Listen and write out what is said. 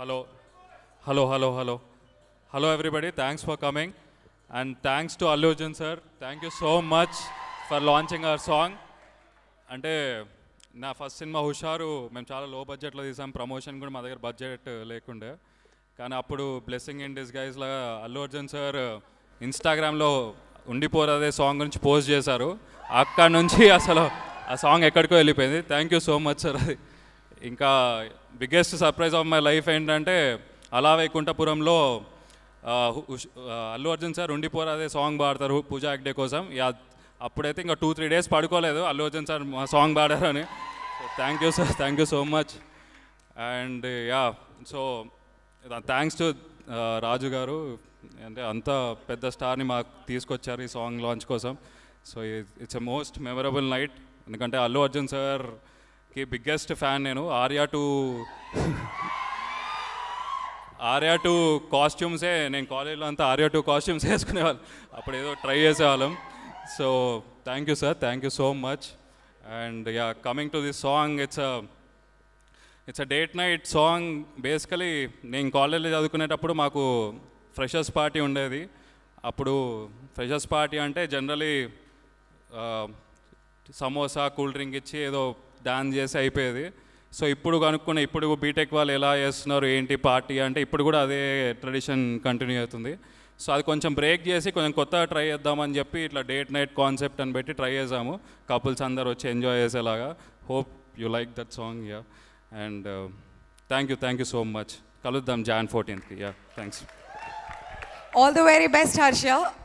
hello hello hello hello hello everybody thanks for coming and thanks to Allu Arjun sir thank you so much for launching our song అంటే నా first cinema హుషారు మేము చాలా లో బడ్జెట్లో తీసాం ప్రమోషన్ కూడా మా దగ్గర బడ్జెట్ లేకుండే కానీ అప్పుడు బ్లెస్సింగ్ ఇన్ డిస్గైజ్ లాగా అల్లు అర్జున్ సార్ ఇన్స్టాగ్రామ్లో ఉండిపోరాదే సాంగ్ గురించి పోస్ట్ చేశారు అక్కడ నుంచి అసలు ఆ సాంగ్ ఎక్కడికో వెళ్ళిపోయింది thank you so much sir అది ఇంకా biggest surprise of my life ఏంటంటే అలా వైకుంఠపురంలో అల్లు అర్జున్ సార్ ఉండిపోరాదే సాంగ్ పాడతారు పూజా యాక్డే కోసం అప్పుడైతే ఇంకా టూ త్రీ డేస్ పడుకోలేదు అల్లు అర్జున్ సార్ మా సాంగ్ పాడారని thank you sir thank you so much and yeah so thanks to Raju గారు అంటే అంత పెద్ద స్టార్ని మాకు తీసుకొచ్చారు ఈ సాంగ్ లాంచ్ కోసం so it's a most memorable night ఎందుకంటే అల్లు అర్జున్ సార్ కి బిగ్గెస్ట్ ఫ్యాన్ నేను ఆర్యా టు ఆర్యా టు కాస్ట్యూమ్సే నేను కాలేజ్లో అంతా ఆర్యా టు కాస్ట్యూమ్స్ వేసుకునేవాళ్ళం అప్పుడు ఏదో ట్రై చేసేవాళ్ళం so thank you sir thank you so much and yeah coming to this song it's a it's a date night song basically నేను కాలేజ్లో చదువుకునేటప్పుడు మాకు ఫ్రెషర్స్ పార్టీ ఉండేది అప్పుడు ఫ్రెషర్స్ పార్టీ అంటే generally uh, samosa cool drink ఇచ్చి ఏదో డాన్స్ చేసి అయిపోయేది సో ఇప్పుడు కనుక్కున్న ఇప్పుడు బీటెక్ వాళ్ళు ఎలా చేస్తున్నారు ఏంటి పార్టీ అంటే ఇప్పుడు కూడా అదే ట్రెడిషన్ కంటిన్యూ అవుతుంది సో అది కొంచెం బ్రేక్ చేసి కొంచెం కొత్తగా ట్రై చేద్దామని చెప్పి ఇట్లా డేట్ నైట్ కాన్సెప్ట్ అని పెట్టి ట్రై చేసాము కపుల్స్ అందరు వచ్చి ఎంజాయ్ చేసేలాగా hope you like that song yeah and thank you thank you so much కలుద్దాం జాన్ ఫోర్టీన్త్కి yeah thanks all the very best Harsha